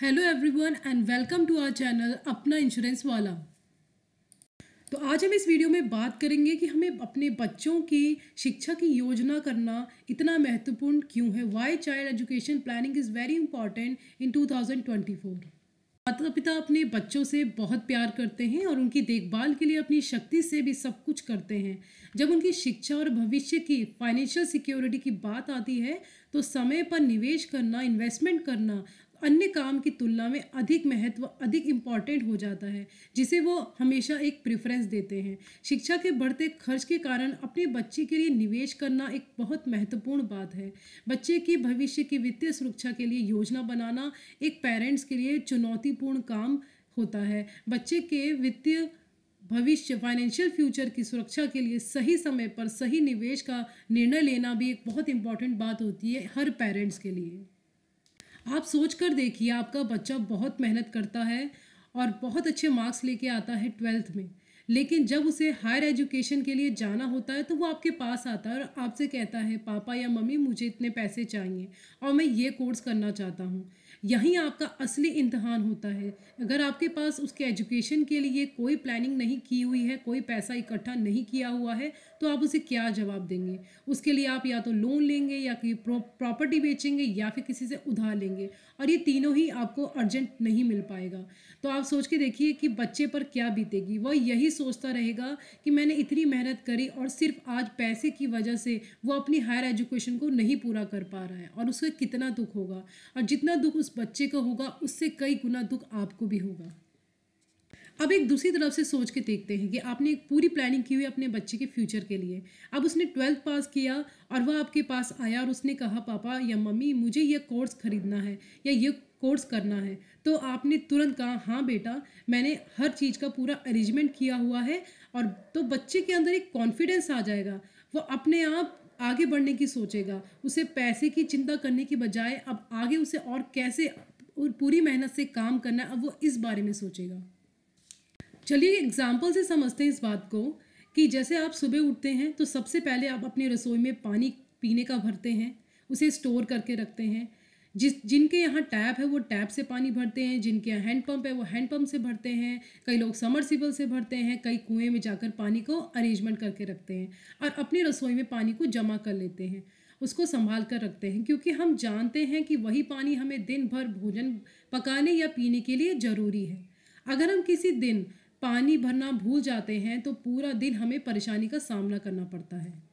hello everyone and welcome to our channel अपना insurance वाला तो आज हम इस वीडियो में बात करेंगे कि हमें अपने बच्चों की शिक्षा की योजना करना इतना महत्वपूर्ण क्यों है why child education planning is very important in 2024 माता पिता अपने बच्चों से बहुत प्यार करते हैं और उनकी देखभाल के लिए अपनी शक्ति से भी सब कुछ करते हैं जब उनकी शिक्षा और भविष्य की फाइनेंशियल सिक्योरिटी की बात आती है तो समय पर निवेश करना इन्वेस्टमेंट करना अन्य काम की तुलना में अधिक महत्व अधिक इम्पॉर्टेंट हो जाता है जिसे वो हमेशा एक प्रेफरेंस देते हैं शिक्षा के बढ़ते खर्च के कारण अपने बच्चे के लिए निवेश करना एक बहुत महत्वपूर्ण बात है बच्चे की भविष्य की वित्तीय सुरक्षा के लिए योजना बनाना एक पेरेंट्स के लिए चुनौतीपूर्ण काम होता है बच्चे के वित्तीय भविष्य फाइनेंशियल फ्यूचर की सुरक्षा के लिए सही समय पर सही निवेश का निर्णय लेना भी एक बहुत इम्पॉर्टेंट बात होती है हर पेरेंट्स के लिए आप सोच कर देखिए आपका बच्चा बहुत मेहनत करता है और बहुत अच्छे मार्क्स लेके आता है ट्वेल्थ में लेकिन जब उसे हायर एजुकेशन के लिए जाना होता है तो वो आपके पास आता है और आपसे कहता है पापा या मम्मी मुझे इतने पैसे चाहिए और मैं ये कोर्स करना चाहता हूँ यहीं आपका असली इम्तहान होता है अगर आपके पास उसके एजुकेशन के लिए कोई प्लानिंग नहीं की हुई है कोई पैसा इकट्ठा नहीं किया हुआ है तो आप उसे क्या जवाब देंगे उसके लिए आप या तो लोन लेंगे या कि प्रॉपर्टी बेचेंगे या फिर किसी से उधार लेंगे और ये तीनों ही आपको अर्जेंट नहीं मिल पाएगा तो आप सोच के देखिए कि बच्चे पर क्या बीतेगी वह यही सोचता रहेगा कि मैंने इतनी मेहनत करी और सिर्फ आज पैसे की वजह से वो अपनी हायर एजुकेशन को नहीं पूरा कर पा रहा है और उसका कितना दुख होगा और जितना दुख उस बच्चे का होगा उससे कई गुना दुख आपको भी होगा अब एक दूसरी तरफ से सोच के देखते हैं कि आपने एक पूरी प्लानिंग की हुई अपने बच्चे के फ्यूचर के लिए अब उसने ट्वेल्थ पास किया और वह आपके पास आया और उसने कहा पापा या मम्मी मुझे यह कोर्स खरीदना है या ये कोर्स करना है तो आपने तुरंत कहा हाँ बेटा मैंने हर चीज़ का पूरा अरेंजमेंट किया हुआ है और तो बच्चे के अंदर एक कॉन्फिडेंस आ जाएगा वो अपने आप आगे बढ़ने की सोचेगा उसे पैसे की चिंता करने की बजाय अब आगे उसे और कैसे पूरी मेहनत से काम करना है अब वो इस बारे में सोचेगा चलिए एग्जाम्पल से समझते हैं इस बात को कि जैसे आप सुबह उठते हैं तो सबसे पहले आप अपनी रसोई में पानी पीने का भरते हैं उसे स्टोर करके रखते हैं जिस जिनके यहाँ टैप है वो टैप से पानी भरते हैं जिनके यहाँ हैंडपम्प है वो हैंडपम्प से भरते हैं कई लोग सिबल से भरते हैं कई कुएं में जाकर पानी को अरेंजमेंट करके रखते हैं और अपनी रसोई में पानी को जमा कर लेते हैं उसको संभाल कर रखते हैं क्योंकि हम जानते हैं कि वही पानी हमें दिन भर भोजन पकाने या पीने के लिए ज़रूरी है अगर हम किसी दिन पानी भरना भूल जाते हैं तो पूरा दिन हमें परेशानी का सामना करना पड़ता है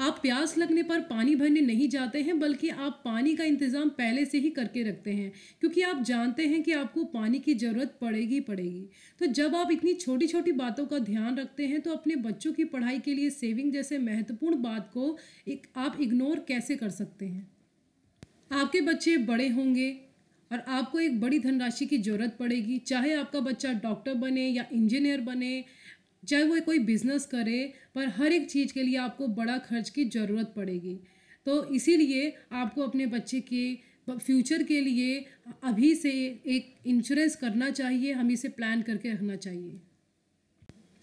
आप प्यास लगने पर पानी भरने नहीं जाते हैं बल्कि आप पानी का इंतज़ाम पहले से ही करके रखते हैं क्योंकि आप जानते हैं कि आपको पानी की ज़रूरत पड़ेगी पड़ेगी तो जब आप इतनी छोटी छोटी बातों का ध्यान रखते हैं तो अपने बच्चों की पढ़ाई के लिए सेविंग जैसे महत्वपूर्ण बात को आप इग्नोर कैसे कर सकते हैं आपके बच्चे बड़े होंगे और आपको एक बड़ी धनराशि की ज़रूरत पड़ेगी चाहे आपका बच्चा डॉक्टर बने या इंजीनियर बने જો કોઈ બિઝનેસ કરે પર દરેક ચીજ કે લિયે આપકો બડા ખર્ચ કી જરૂરત પડેગી તો ઇસી લિયે આપકો અપને બચ્ચે કી ફ્યુચર કે લિયે અભી સે એક ઇન્સ્યોરન્સ કરના ચાહીએ હમીસે પ્લાન કરકે રખના ચાહીએ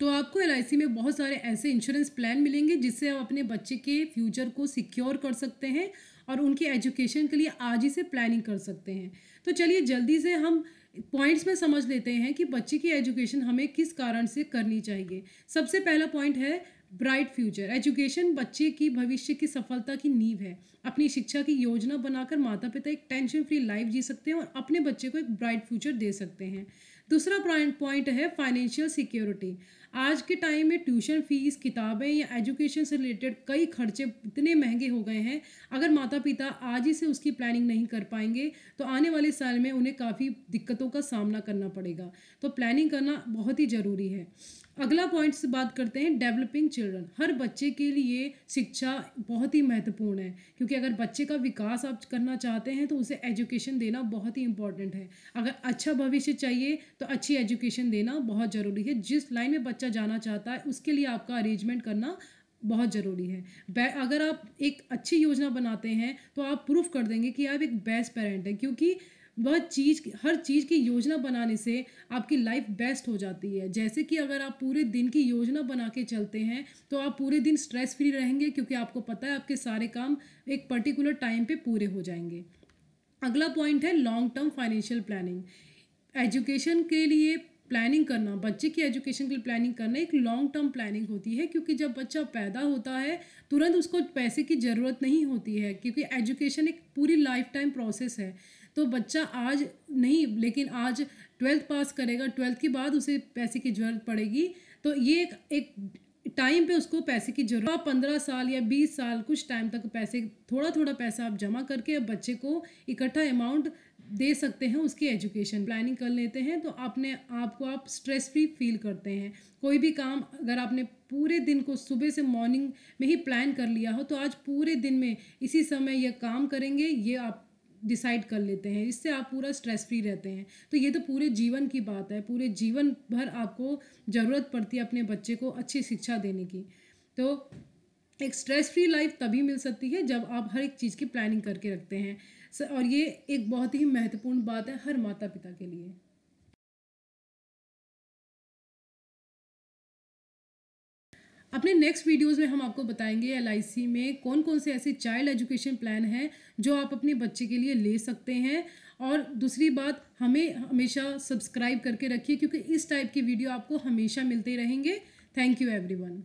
तो आपको एल में बहुत सारे ऐसे इंश्योरेंस प्लान मिलेंगे जिससे आप अपने बच्चे के फ्यूचर को सिक्योर कर सकते हैं और उनकी एजुकेशन के लिए आज ही से प्लानिंग कर सकते हैं तो चलिए जल्दी से हम पॉइंट्स में समझ लेते हैं कि बच्चे की एजुकेशन हमें किस कारण से करनी चाहिए सबसे पहला पॉइंट है ब्राइट फ्यूचर एजुकेशन बच्चे की भविष्य की सफलता की नींव है अपनी शिक्षा की योजना बनाकर माता पिता एक टेंशन फ्री लाइफ जी सकते हैं और अपने बच्चे को एक ब्राइट फ्यूचर दे सकते हैं दूसरा पॉइंट है फाइनेंशियल सिक्योरिटी आज के टाइम में ट्यूशन फीस किताबें या एजुकेशन से रिलेटेड कई खर्चे इतने महंगे हो गए हैं अगर माता पिता आज ही से उसकी प्लानिंग नहीं कर पाएंगे तो आने वाले साल में उन्हें काफ़ी दिक्कतों का सामना करना पड़ेगा तो प्लानिंग करना बहुत ही ज़रूरी है अगला पॉइंट से बात करते हैं डेवलपिंग चिल्ड्रन हर बच्चे के लिए शिक्षा बहुत ही महत्वपूर्ण है क्योंकि क्योंकि अगर बच्चे का विकास आप करना चाहते हैं तो उसे एजुकेशन देना बहुत ही इंपॉर्टेंट है अगर अच्छा भविष्य चाहिए तो अच्छी एजुकेशन देना बहुत ज़रूरी है जिस लाइन में बच्चा जाना चाहता है उसके लिए आपका अरेंजमेंट करना बहुत ज़रूरी है अगर आप एक अच्छी योजना बनाते हैं तो आप प्रूफ कर देंगे कि आप एक बेस्ट पेरेंट हैं क्योंकि वह चीज़ हर चीज़ की योजना बनाने से आपकी लाइफ बेस्ट हो जाती है जैसे कि अगर आप पूरे दिन की योजना बना के चलते हैं तो आप पूरे दिन स्ट्रेस फ्री रहेंगे क्योंकि आपको पता है आपके सारे काम एक पर्टिकुलर टाइम पे पूरे हो जाएंगे अगला पॉइंट है long term financial planning education के लिए प्लानिंग करना बच्चे की एजुकेशन के लिए प्लानिंग करना एक लॉन्ग टर्म प्लानिंग होती है क्योंकि जब बच्चा पैदा होता है तुरंत उसको पैसे की ज़रूरत नहीं होती है क्योंकि एजुकेशन एक पूरी लाइफ टाइम प्रोसेस है तो बच्चा आज नहीं लेकिन आज ट्वेल्थ पास करेगा ट्वेल्थ के बाद उसे पैसे की ज़रूरत पड़ेगी तो ये एक एक टाइम पे उसको पैसे की जरूरत पंद्रह साल या बीस साल कुछ टाइम तक पैसे थोड़ा थोड़ा पैसा आप जमा करके बच्चे को इकट्ठा अमाउंट दे सकते हैं उसकी एजुकेशन प्लानिंग कर लेते हैं तो अपने आप को आप स्ट्रेस फ्री फील करते हैं कोई भी काम अगर आपने पूरे दिन को सुबह से मॉर्निंग में ही प्लान कर लिया हो तो आज पूरे दिन में इसी समय यह काम करेंगे ये आप डिसाइड कर लेते हैं इससे आप पूरा स्ट्रेस फ्री रहते हैं तो ये तो पूरे जीवन की बात है पूरे जीवन भर आपको ज़रूरत पड़ती है अपने बच्चे को अच्छी शिक्षा देने की तो एक स्ट्रेस फ्री लाइफ तभी मिल सकती है जब आप हर एक चीज़ की प्लानिंग करके रखते हैं और ये एक बहुत ही महत्वपूर्ण बात है हर माता पिता के लिए अपने नेक्स्ट वीडियोस में हम आपको बताएंगे एल में कौन कौन से ऐसे चाइल्ड एजुकेशन प्लान हैं जो आप अपने बच्चे के लिए ले सकते हैं और दूसरी बात हमें हमेशा सब्सक्राइब करके रखिए क्योंकि इस टाइप के वीडियो आपको हमेशा मिलते रहेंगे थैंक यू एवरीवन